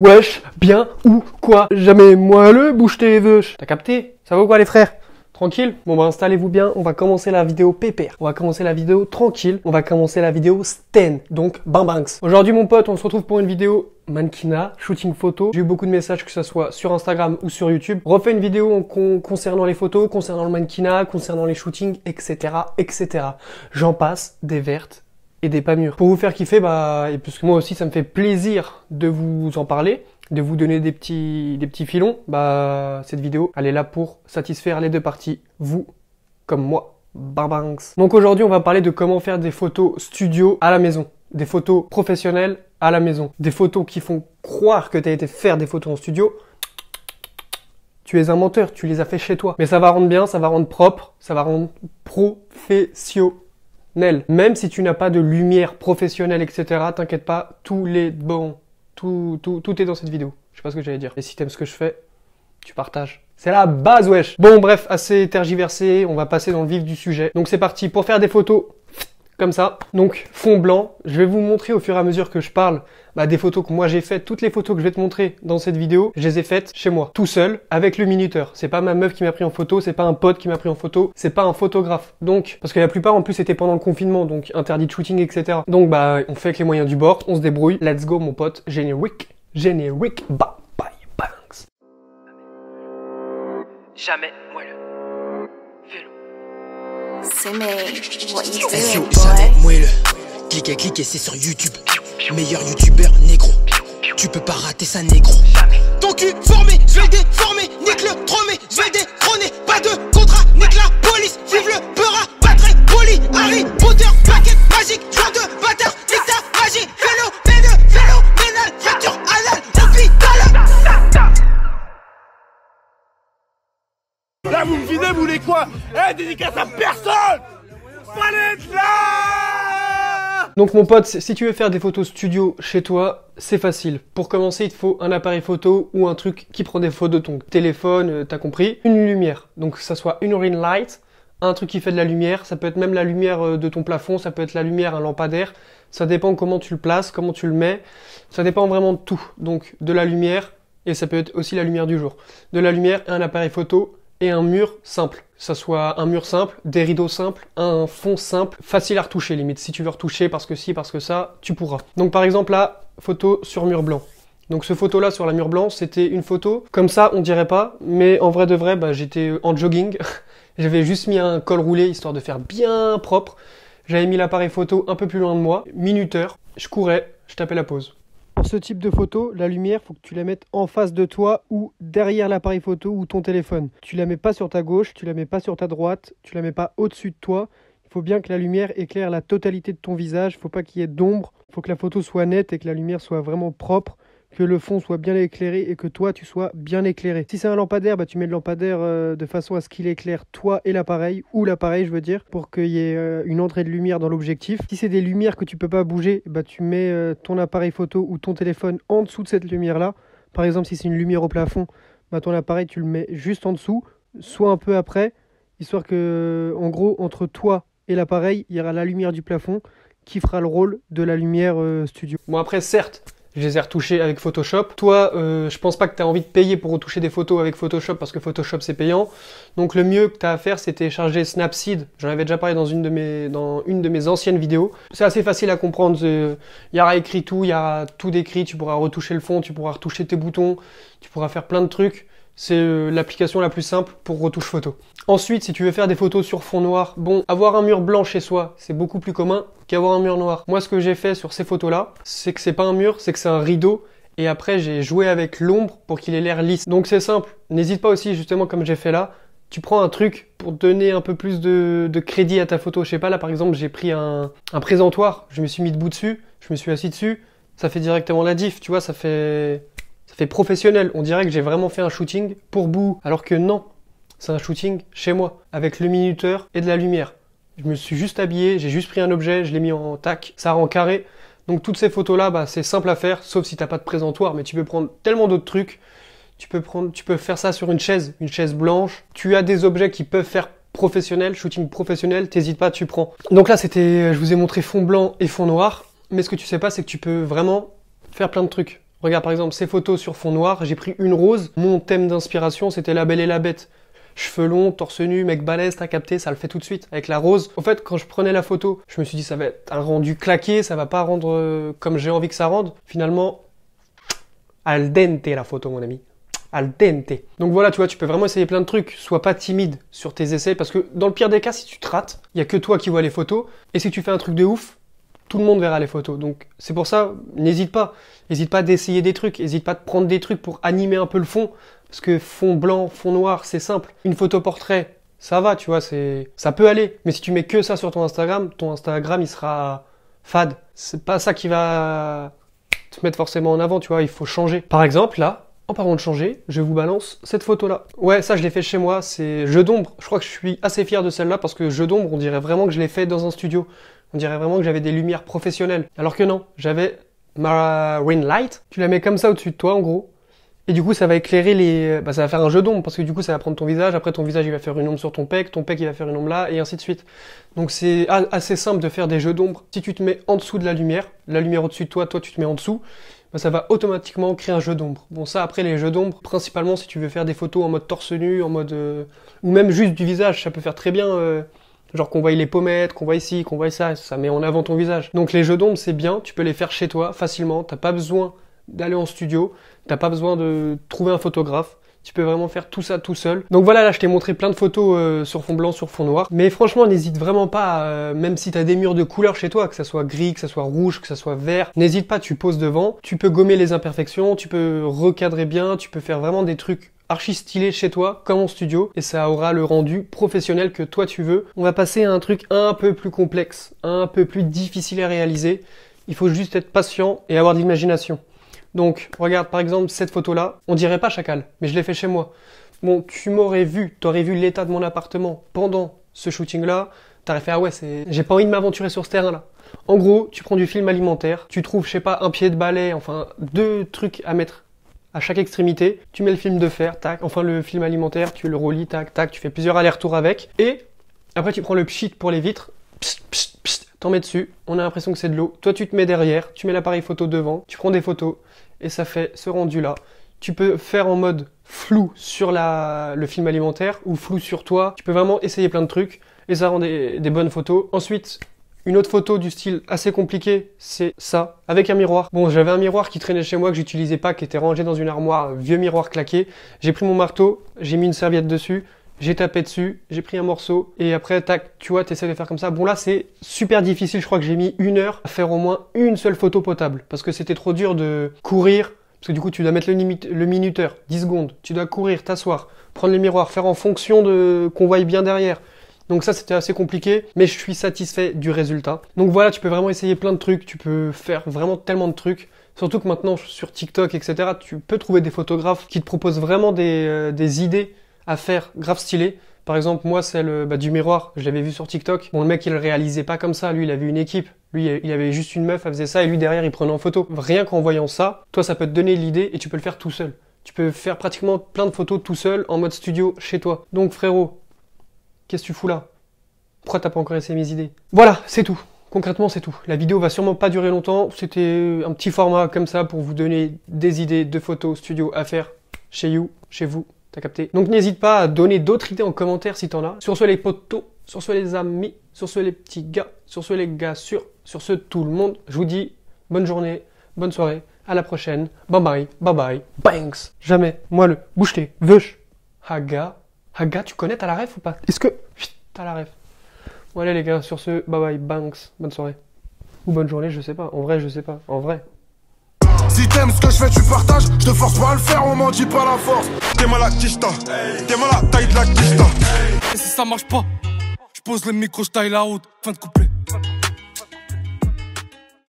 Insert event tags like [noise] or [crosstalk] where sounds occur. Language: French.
Wesh, bien ou quoi Jamais moi le bouche tes veuches. T'as capté Ça vaut quoi les frères Tranquille Bon bah installez-vous bien, on va commencer la vidéo pépère. On va commencer la vidéo tranquille, on va commencer la vidéo Sten, donc Bambanks. Aujourd'hui mon pote, on se retrouve pour une vidéo mannequinat, shooting photo. J'ai eu beaucoup de messages que ce soit sur Instagram ou sur YouTube. Refais une vidéo en concernant les photos, concernant le mannequinat, concernant les shootings, etc. etc. J'en passe des vertes et des pas mûrs. Pour vous faire kiffer, bah, et puisque moi aussi ça me fait plaisir de vous en parler, de vous donner des petits, des petits filons, bah, cette vidéo, elle est là pour satisfaire les deux parties, vous comme moi. Barbanks. Donc aujourd'hui, on va parler de comment faire des photos studio à la maison. Des photos professionnelles à la maison. Des photos qui font croire que tu as été faire des photos en studio. Tu es un menteur, tu les as fait chez toi. Mais ça va rendre bien, ça va rendre propre, ça va rendre professionnel. Même si tu n'as pas de lumière professionnelle, etc., t'inquiète pas, tous les bons, tout, tout, tout est dans cette vidéo. Je sais pas ce que j'allais dire. Et si t'aimes ce que je fais, tu partages. C'est la base, wesh Bon, bref, assez tergiversé, on va passer dans le vif du sujet. Donc c'est parti, pour faire des photos, comme ça. Donc fond blanc, je vais vous montrer au fur et à mesure que je parle bah, des photos que moi j'ai faites, toutes les photos que je vais te montrer dans cette vidéo, je les ai faites chez moi, tout seul, avec le minuteur. C'est pas ma meuf qui m'a pris en photo, c'est pas un pote qui m'a pris en photo, c'est pas un photographe. Donc, parce que la plupart en plus c'était pendant le confinement, donc interdit de shooting, etc. Donc bah on fait avec les moyens du bord, on se débrouille, let's go mon pote, générique, générique, bah bye, banks. Jamais. C'est me what you Clique à clique et c'est sur YouTube. Meilleur youtubeur négro. Tu peux pas rater ça négro. Là, vous me videz, vous voulez quoi Eh, dédicace à personne être là Donc mon pote, si tu veux faire des photos studio chez toi, c'est facile. Pour commencer, il te faut un appareil photo ou un truc qui prend des photos de ton téléphone, euh, t'as compris, une lumière. Donc ça soit une ring light, un truc qui fait de la lumière, ça peut être même la lumière euh, de ton plafond, ça peut être la lumière, un lampadaire, ça dépend comment tu le places, comment tu le mets, ça dépend vraiment de tout. Donc de la lumière, et ça peut être aussi la lumière du jour. De la lumière et un appareil photo, et un mur simple. ça soit un mur simple, des rideaux simples, un fond simple, facile à retoucher limite. Si tu veux retoucher parce que si, parce que ça, tu pourras. Donc par exemple là, photo sur mur blanc. Donc ce photo là sur la mur blanc, c'était une photo comme ça, on dirait pas, mais en vrai de vrai, bah, j'étais en jogging. [laughs] J'avais juste mis un col roulé histoire de faire bien propre. J'avais mis l'appareil photo un peu plus loin de moi, minuteur. Je courais, je tapais la pause. Pour ce type de photo, la lumière, faut que tu la mettes en face de toi ou derrière l'appareil photo ou ton téléphone. Tu la mets pas sur ta gauche, tu la mets pas sur ta droite, tu la mets pas au-dessus de toi. Il faut bien que la lumière éclaire la totalité de ton visage, faut pas qu'il y ait d'ombre, faut que la photo soit nette et que la lumière soit vraiment propre que le fond soit bien éclairé et que toi tu sois bien éclairé. Si c'est un lampadaire, bah, tu mets le lampadaire euh, de façon à ce qu'il éclaire toi et l'appareil, ou l'appareil je veux dire, pour qu'il y ait euh, une entrée de lumière dans l'objectif. Si c'est des lumières que tu peux pas bouger, bah, tu mets euh, ton appareil photo ou ton téléphone en dessous de cette lumière-là. Par exemple, si c'est une lumière au plafond, bah, ton appareil tu le mets juste en dessous, soit un peu après, histoire que, en gros, entre toi et l'appareil, il y aura la lumière du plafond qui fera le rôle de la lumière studio. Bon après, certes, je les ai retouchés avec Photoshop. Toi, euh, je pense pas que tu as envie de payer pour retoucher des photos avec Photoshop parce que Photoshop c'est payant. Donc le mieux que tu as à faire, c'est télécharger Snapseed. J'en avais déjà parlé dans une de mes, dans une de mes anciennes vidéos. C'est assez facile à comprendre. Il y aura écrit tout, il y aura tout décrit. Tu pourras retoucher le fond, tu pourras retoucher tes boutons, tu pourras faire plein de trucs c'est euh, l'application la plus simple pour retouche photo. Ensuite, si tu veux faire des photos sur fond noir, bon, avoir un mur blanc chez soi, c'est beaucoup plus commun qu'avoir un mur noir. Moi, ce que j'ai fait sur ces photos-là, c'est que c'est pas un mur, c'est que c'est un rideau et après j'ai joué avec l'ombre pour qu'il ait l'air lisse. Donc c'est simple, n'hésite pas aussi justement comme j'ai fait là, tu prends un truc pour donner un peu plus de, crédit à ta photo. Je sais pas, là par exemple j'ai pris un, un, présentoir, je me suis mis debout dessus, je me suis assis dessus, ça fait directement la diff, tu vois, ça fait... Ça fait professionnel, on dirait que j'ai vraiment fait un shooting pour bout, alors que non, c'est un shooting chez moi, avec le minuteur et de la lumière. Je me suis juste habillé, j'ai juste pris un objet, je l'ai mis en tac, ça rend carré. Donc toutes ces photos-là, bah, c'est simple à faire, sauf si t'as pas de présentoir, mais tu peux prendre tellement d'autres trucs. Tu peux, prendre, tu peux faire ça sur une chaise, une chaise blanche. Tu as des objets qui peuvent faire professionnel, shooting professionnel, t'hésites pas, tu prends. Donc là, c'était, je vous ai montré fond blanc et fond noir, mais ce que tu sais pas, c'est que tu peux vraiment faire plein de trucs. Regarde par exemple ces photos sur fond noir, j'ai pris une rose, mon thème d'inspiration c'était la belle et la bête. Cheveux longs, torse nu, mec balèze, t'as capté, ça le fait tout de suite avec la rose. En fait, quand je prenais la photo, je me suis dit ça va être un rendu claqué, ça va pas rendre euh, comme j'ai envie que ça rende. Finalement, al dente la photo mon ami al dente. Donc voilà, tu vois, tu peux vraiment essayer plein de trucs. Sois pas timide sur tes essais parce que dans le pire des cas, si tu te rates, il y a que toi qui vois les photos. Et si tu fais un truc de ouf, tout le monde verra les photos. Donc c'est pour ça, n'hésite pas. N'hésite pas d'essayer des trucs, n'hésite pas de prendre des trucs pour animer un peu le fond. Parce que fond blanc, fond noir, c'est simple. Une photo portrait, ça va, tu vois, c'est ça peut aller. Mais si tu mets que ça sur ton Instagram, ton Instagram, il sera fade. C'est pas ça qui va te mettre forcément en avant, tu vois, il faut changer. Par exemple, là, en parlant de changer, je vous balance cette photo-là. Ouais, ça je l'ai fait chez moi, c'est Jeu d'ombre. Je crois que je suis assez fier de celle-là parce que Jeu d'ombre, on dirait vraiment que je l'ai fait dans un studio. On dirait vraiment que j'avais des lumières professionnelles. Alors que non, j'avais ma ring light. Tu la mets comme ça au-dessus de toi, en gros. Et du coup, ça va éclairer les, bah, ça va faire un jeu d'ombre parce que du coup, ça va prendre ton visage. Après, ton visage, il va faire une ombre sur ton pec, ton pec, il va faire une ombre là, et ainsi de suite. Donc, c'est assez simple de faire des jeux d'ombre. Si tu te mets en dessous de la lumière, la lumière au-dessus de toi, toi, tu te mets en dessous, bah, ça va automatiquement créer un jeu d'ombre. Bon, ça, après, les jeux d'ombre, principalement, si tu veux faire des photos en mode torse nu, en mode, euh, ou même juste du visage, ça peut faire très bien. Euh, Genre qu'on voit les pommettes, qu'on voit ici, qu'on voit ça, ça met en avant ton visage. Donc les jeux d'ombre, c'est bien, tu peux les faire chez toi facilement, t'as pas besoin d'aller en studio, t'as pas besoin de trouver un photographe. Tu peux vraiment faire tout ça tout seul. Donc voilà, là je t'ai montré plein de photos euh, sur fond blanc, sur fond noir. Mais franchement, n'hésite vraiment pas, euh, même si t'as des murs de couleur chez toi, que ça soit gris, que ça soit rouge, que ça soit vert, n'hésite pas, tu poses devant, tu peux gommer les imperfections, tu peux recadrer bien, tu peux faire vraiment des trucs archi stylé chez toi, comme en studio, et ça aura le rendu professionnel que toi tu veux. On va passer à un truc un peu plus complexe, un peu plus difficile à réaliser. Il faut juste être patient et avoir de l'imagination. Donc, regarde par exemple cette photo-là, on dirait pas chacal, mais je l'ai fait chez moi. Bon, tu m'aurais vu, t'aurais vu l'état de mon appartement pendant ce shooting-là, t'aurais fait ah ouais, j'ai pas envie de m'aventurer sur ce terrain-là. En gros, tu prends du film alimentaire, tu trouves, je sais pas, un pied de balai, enfin deux trucs à mettre à chaque extrémité, tu mets le film de fer, tac, enfin le film alimentaire, tu le relis, tac, tac, tu fais plusieurs allers-retours avec, et après tu prends le pchit pour les vitres, t'en mets dessus, on a l'impression que c'est de l'eau, toi tu te mets derrière, tu mets l'appareil photo devant, tu prends des photos, et ça fait ce rendu-là. Tu peux faire en mode flou sur le film alimentaire ou flou sur toi, tu peux vraiment essayer plein de trucs, et ça rend des bonnes photos. Ensuite, une autre photo du style assez compliqué, c'est ça, avec un miroir. Bon, j'avais un miroir qui traînait chez moi, que j'utilisais pas, qui était rangé dans une armoire, vieux miroir claqué. J'ai pris mon marteau, j'ai mis une serviette dessus, j'ai tapé dessus, j'ai pris un morceau, et après, tac, tu vois, tu essaies de faire comme ça. Bon là, c'est super difficile, je crois que j'ai mis une heure à faire au moins une seule photo potable, parce que c'était trop dur de courir, parce que du coup, tu dois mettre le, minuteur, 10 secondes, tu dois courir, t'asseoir, prendre le miroir, faire en fonction de qu'on vaille bien derrière. Donc ça, c'était assez compliqué, mais je suis satisfait du résultat. Donc voilà, tu peux vraiment essayer plein de trucs, tu peux faire vraiment tellement de trucs. Surtout que maintenant, sur TikTok, etc., tu peux trouver des photographes qui te proposent vraiment des, euh, idées à faire grave stylées. Par exemple, moi, celle bah, du miroir, je l'avais vu sur TikTok. Bon, le mec, il le réalisait pas comme ça. Lui, il avait une équipe. Lui, il avait juste une meuf, elle faisait ça, et lui, derrière, il prenait en photo. Rien qu'en voyant ça, toi, ça peut te donner l'idée et tu peux le faire tout seul. Tu peux faire pratiquement plein de photos tout seul en mode studio chez toi. Donc, frérot, Qu'est-ce que tu fous là Pourquoi t'as pas encore essayé mes idées Voilà, c'est tout. Concrètement, c'est tout. La vidéo va sûrement pas durer longtemps. C'était un petit format comme ça pour vous donner des idées de photos, studio à faire chez you, chez vous. T'as capté Donc n'hésite pas à donner d'autres idées en commentaire si t'en as. Sur ce, les potos, sur ce, les amis, sur ce, les petits gars, sur ce, les gars sûrs, sur ce, tout le monde. Je vous dis bonne journée, bonne soirée, à la prochaine. Bye bye, bye bye, banks. Jamais, moi le, boucheté, veuche, haga. Ah gars, tu connais, t'as la ref ou pas Est-ce que. T'as la ref. Bon, allez les gars, sur ce, bye bye, Banks, bonne soirée. Ou bonne journée, je sais pas. En vrai, je sais pas. En vrai. Si t'aimes ce que je fais, tu partages. Je te force pas à le faire, on m'en dit pas la force. T'es mal à Kista, t'es mal à taille de la Kista. Et si ça marche pas, je pose le micro, je taille la Fin de couplet.